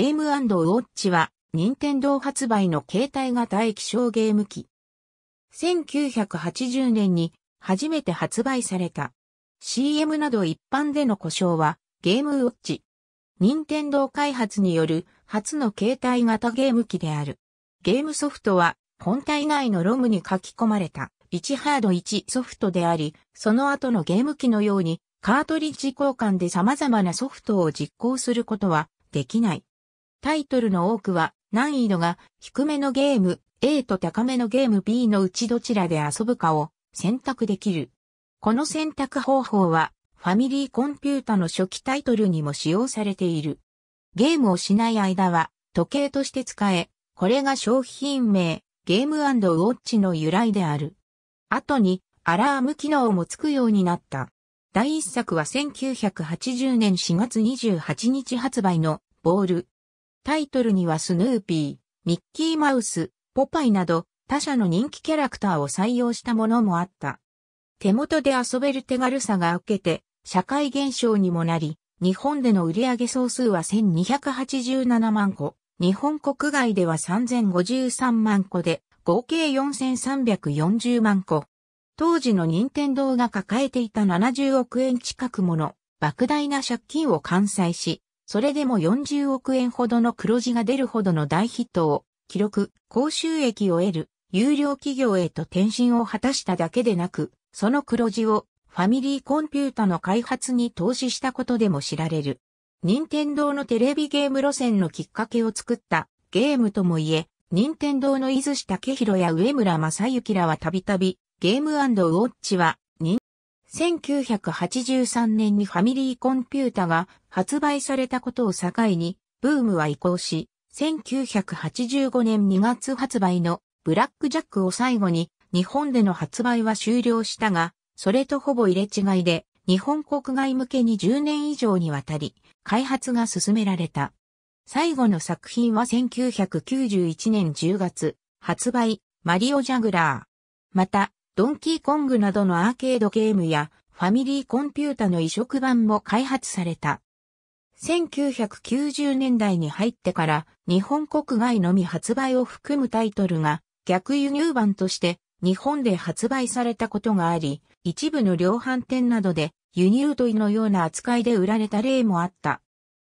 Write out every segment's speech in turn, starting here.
ゲームウォッチは、任天堂発売の携帯型液晶ゲーム機。1980年に初めて発売された。CM など一般での故障は、ゲームウォッチ。任天堂開発による初の携帯型ゲーム機である。ゲームソフトは、本体内のロムに書き込まれた1ハード1ソフトであり、その後のゲーム機のようにカートリッジ交換で様々なソフトを実行することはできない。タイトルの多くは難易度が低めのゲーム A と高めのゲーム B のうちどちらで遊ぶかを選択できる。この選択方法はファミリーコンピュータの初期タイトルにも使用されている。ゲームをしない間は時計として使え、これが商品名ゲームウォッチの由来である。後にアラーム機能もつくようになった。第一作は1980年4月28日発売のボールタイトルにはスヌーピー、ミッキーマウス、ポパイなど他社の人気キャラクターを採用したものもあった。手元で遊べる手軽さが受けて社会現象にもなり、日本での売上総数は1287万個、日本国外では3053万個で、合計4340万個。当時の任天堂が抱えていた70億円近くもの莫大な借金を完済し、それでも40億円ほどの黒字が出るほどの大ヒットを記録、高収益を得る、有料企業へと転身を果たしただけでなく、その黒字をファミリーコンピュータの開発に投資したことでも知られる。任天堂のテレビゲーム路線のきっかけを作ったゲームともいえ、任天堂の伊豆下家広や上村正幸らはたびたびゲームウォッチは1983年にファミリーコンピュータが発売されたことを境に、ブームは移行し、1985年2月発売のブラックジャックを最後に日本での発売は終了したが、それとほぼ入れ違いで日本国外向けに10年以上にわたり開発が進められた。最後の作品は1991年10月発売マリオジャグラー。またドンキーコングなどのアーケードゲームやファミリーコンピュータの移植版も開発された。1990年代に入ってから日本国外のみ発売を含むタイトルが逆輸入版として日本で発売されたことがあり、一部の量販店などで輸入問いのような扱いで売られた例もあった。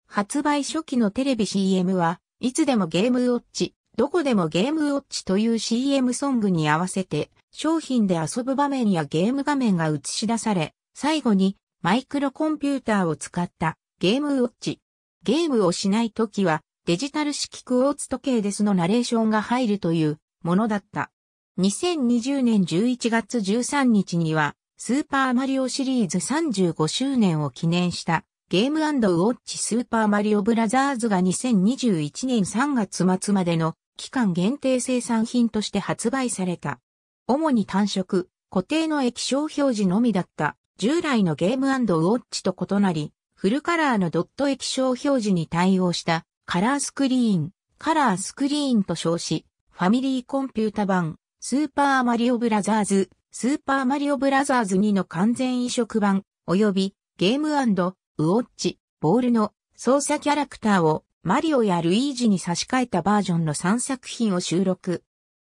発売初期のテレビ CM はいつでもゲームウォッチ、どこでもゲームウォッチという CM ソングに合わせて商品で遊ぶ場面やゲーム画面が映し出され、最後にマイクロコンピューターを使ったゲームウォッチ。ゲームをしないときはデジタル式クォーツ時計ですのナレーションが入るというものだった。2020年11月13日にはスーパーマリオシリーズ35周年を記念したゲームウォッチスーパーマリオブラザーズが2021年3月末までの期間限定生産品として発売された。主に単色、固定の液晶表示のみだった従来のゲームウォッチと異なり、フルカラーのドット液晶表示に対応したカラースクリーン、カラースクリーンと称し、ファミリーコンピュータ版、スーパーマリオブラザーズ、スーパーマリオブラザーズ2の完全移植版、及びゲームウォッチ、ボールの操作キャラクターをマリオやルイージに差し替えたバージョンの3作品を収録。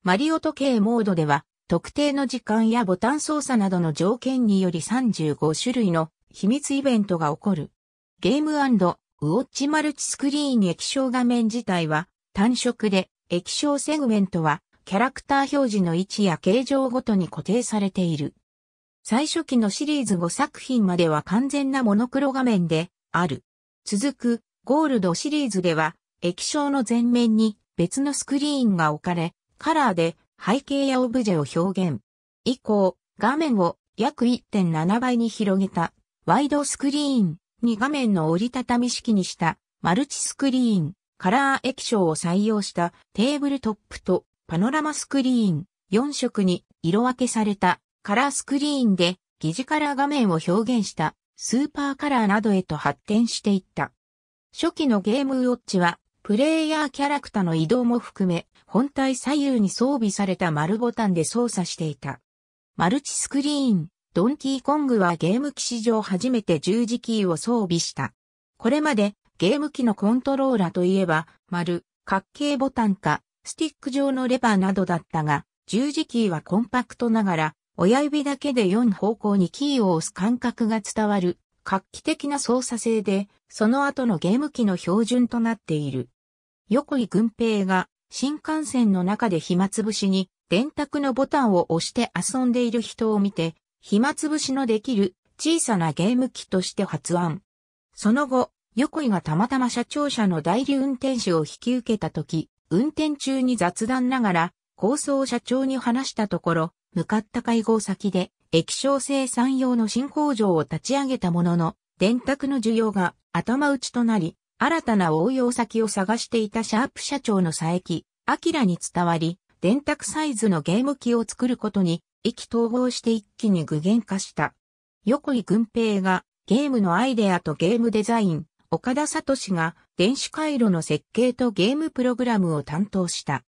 マリオ時計モードでは特定の時間やボタン操作などの条件により35種類の秘密イベントが起こる。ゲームウォッチマルチスクリーン液晶画面自体は単色で液晶セグメントはキャラクター表示の位置や形状ごとに固定されている。最初期のシリーズ5作品までは完全なモノクロ画面である。続くゴールドシリーズでは液晶の前面に別のスクリーンが置かれ、カラーで背景やオブジェを表現。以降、画面を約1.7倍に広げたワイドスクリーンに画面の折りたたみ式にしたマルチスクリーン、カラー液晶を採用したテーブルトップとパノラマスクリーン4色に色分けされたカラースクリーンで疑似カラー画面を表現したスーパーカラーなどへと発展していった。初期のゲームウォッチはプレイヤーキャラクターの移動も含め、本体左右に装備された丸ボタンで操作していた。マルチスクリーン、ドンキーコングはゲーム機史上初めて十字キーを装備した。これまでゲーム機のコントローラといえば、丸、角形ボタンか、スティック状のレバーなどだったが、十字キーはコンパクトながら、親指だけで4方向にキーを押す感覚が伝わる、画期的な操作性で、その後のゲーム機の標準となっている。横井軍平が新幹線の中で暇つぶしに電卓のボタンを押して遊んでいる人を見て、暇つぶしのできる小さなゲーム機として発案。その後、横井がたまたま社長車の代理運転手を引き受けた時、運転中に雑談ながら、構想を社長に話したところ、向かった会合先で、液晶生産用の新工場を立ち上げたものの、電卓の需要が頭打ちとなり、新たな応用先を探していたシャープ社長の佐伯、ラに伝わり、電卓サイズのゲーム機を作ることに、意気投合して一気に具現化した。横井軍平がゲームのアイデアとゲームデザイン、岡田聡が電子回路の設計とゲームプログラムを担当した。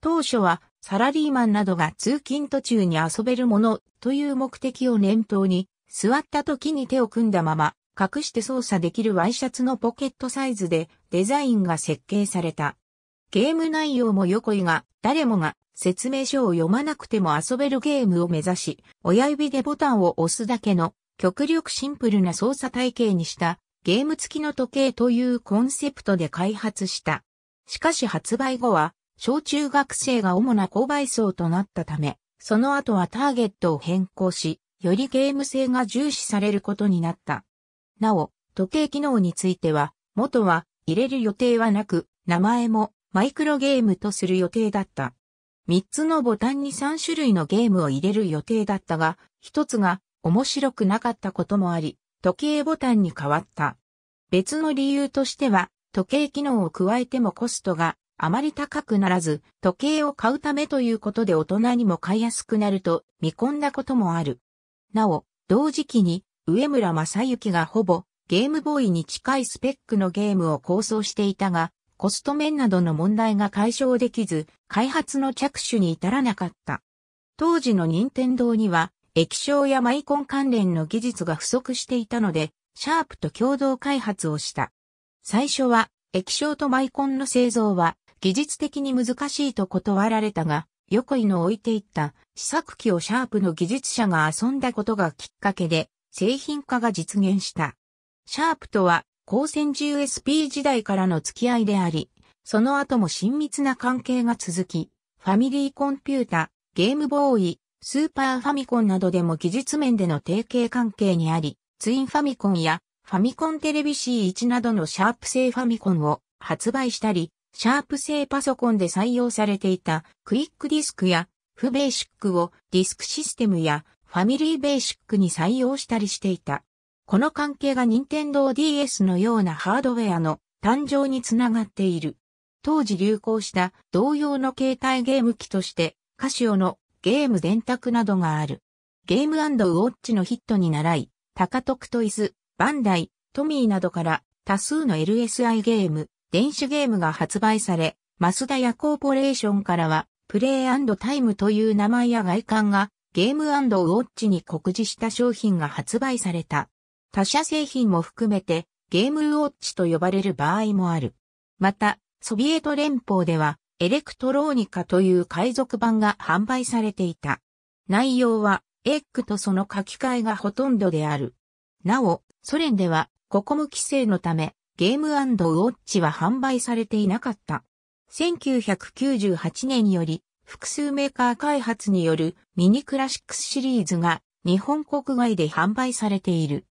当初はサラリーマンなどが通勤途中に遊べるものという目的を念頭に、座った時に手を組んだまま隠して操作できるワイシャツのポケットサイズでデザインが設計された。ゲーム内容も横井が誰もが説明書を読まなくても遊べるゲームを目指し、親指でボタンを押すだけの極力シンプルな操作体系にしたゲーム付きの時計というコンセプトで開発した。しかし発売後は小中学生が主な購買層となったため、その後はターゲットを変更し、よりゲーム性が重視されることになった。なお、時計機能については、元は入れる予定はなく、名前もマイクロゲームとする予定だった。三つのボタンに三種類のゲームを入れる予定だったが、一つが面白くなかったこともあり、時計ボタンに変わった。別の理由としては、時計機能を加えてもコストがあまり高くならず、時計を買うためということで大人にも買いやすくなると見込んだこともある。なお、同時期に上村正幸がほぼゲームボーイに近いスペックのゲームを構想していたが、コスト面などの問題が解消できず、開発の着手に至らなかった。当時の任天堂には、液晶やマイコン関連の技術が不足していたので、シャープと共同開発をした。最初は、液晶とマイコンの製造は、技術的に難しいと断られたが、横井の置いていった試作機をシャープの技術者が遊んだことがきっかけで、製品化が実現した。シャープとは、光線 GSP 時代からの付き合いであり、その後も親密な関係が続き、ファミリーコンピュータ、ゲームボーイ、スーパーファミコンなどでも技術面での提携関係にあり、ツインファミコンやファミコンテレビ C1 などのシャープ製ファミコンを発売したり、シャープ製パソコンで採用されていたクイックディスクやフベーシックをディスクシステムやファミリーベーシックに採用したりしていた。この関係が任天堂 DS のようなハードウェアの誕生につながっている。当時流行した同様の携帯ゲーム機として、カシオのゲーム電卓などがある。ゲームウォッチのヒットに習い、タカトクトイズ、バンダイ、トミーなどから多数の LSI ゲーム、電子ゲームが発売され、マスダやコーポレーションからは、プレイタイムという名前や外観がゲームウォッチに告示した商品が発売された。他社製品も含めてゲームウォッチと呼ばれる場合もある。また、ソビエト連邦ではエレクトローニカという海賊版が販売されていた。内容はエッグとその書き換えがほとんどである。なお、ソ連ではココム規制のためゲームウォッチは販売されていなかった。1998年より複数メーカー開発によるミニクラシックスシリーズが日本国外で販売されている。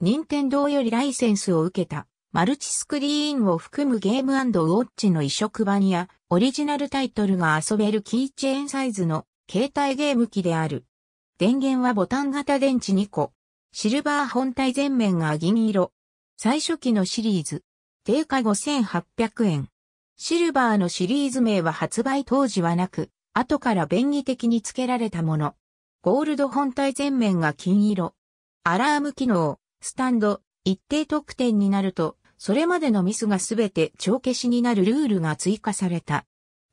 任天堂よりライセンスを受けたマルチスクリーンを含むゲームウォッチの移植版やオリジナルタイトルが遊べるキーチェーンサイズの携帯ゲーム機である。電源はボタン型電池2個。シルバー本体全面が銀色。最初期のシリーズ。定価5800円。シルバーのシリーズ名は発売当時はなく、後から便宜的に付けられたもの。ゴールド本体全面が金色。アラーム機能、スタンド、一定得点になると、それまでのミスがすべて帳消しになるルールが追加された。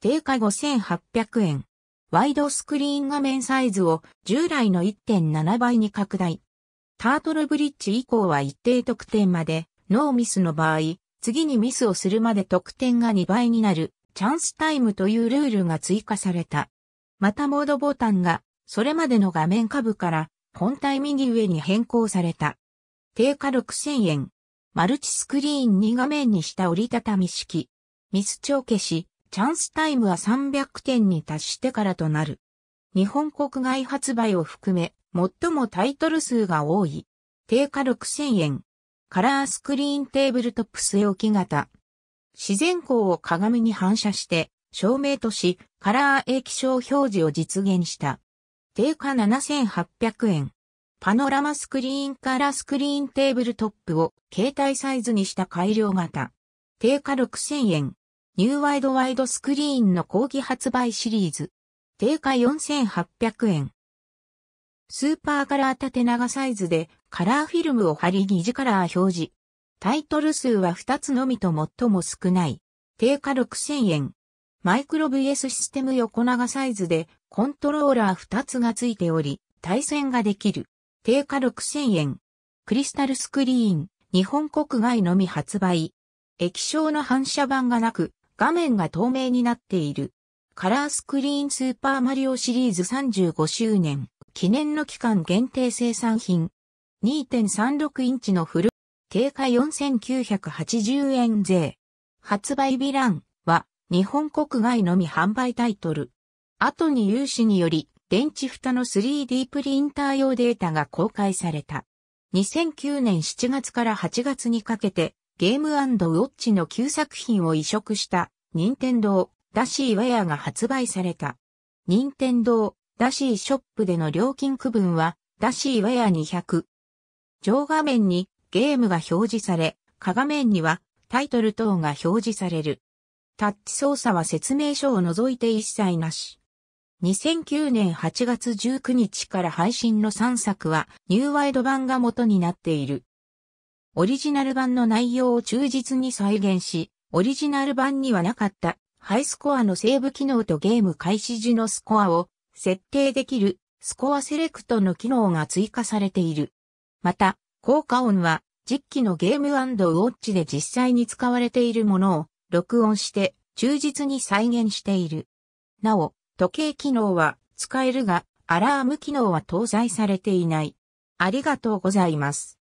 定価5800円。ワイドスクリーン画面サイズを従来の1.7倍に拡大。タートルブリッジ以降は一定得点まで、ノーミスの場合、次にミスをするまで得点が2倍になる。チャンスタイムというルールが追加された。またモードボタンが、それまでの画面下部から、本体右上に変更された。定価6000円。マルチスクリーン2画面にした折りたたみ式。ミス帳消し、チャンスタイムは300点に達してからとなる。日本国外発売を含め、最もタイトル数が多い。定価6000円。カラースクリーンテーブルトップ据え置き型。自然光を鏡に反射して照明とし、カラー液晶表示を実現した。定価7800円。パノラマスクリーンカラースクリーンテーブルトップを携帯サイズにした改良型。定価6000円。ニューワイドワイドスクリーンの後期発売シリーズ。定価4800円。スーパーカラー縦長サイズでカラーフィルムを貼り疑似カラー表示。タイトル数は2つのみと最も少ない。定価6000円。マイクロ VS システム横長サイズでコントローラー2つが付いており、対戦ができる。定価6000円。クリスタルスクリーン。日本国外のみ発売。液晶の反射板がなく、画面が透明になっている。カラースクリーンスーパーマリオシリーズ35周年記念の期間限定生産品。2.36インチのフル定価4980円税。発売日ンは日本国外のみ販売タイトル。後に有志により電池蓋の 3D プリンター用データが公開された。2009年7月から8月にかけてゲームウォッチの旧作品を移植した任天堂ダシーウェアが発売された。任天堂ダシーショップでの料金区分はダシーウェア200。上画面にゲームが表示され、画面にはタイトル等が表示される。タッチ操作は説明書を除いて一切なし。2009年8月19日から配信の3作はニューワイド版が元になっている。オリジナル版の内容を忠実に再現し、オリジナル版にはなかったハイスコアのセーブ機能とゲーム開始時のスコアを設定できるスコアセレクトの機能が追加されている。また、効果音は実機のゲームウォッチで実際に使われているものを録音して忠実に再現している。なお、時計機能は使えるが、アラーム機能は搭載されていない。ありがとうございます。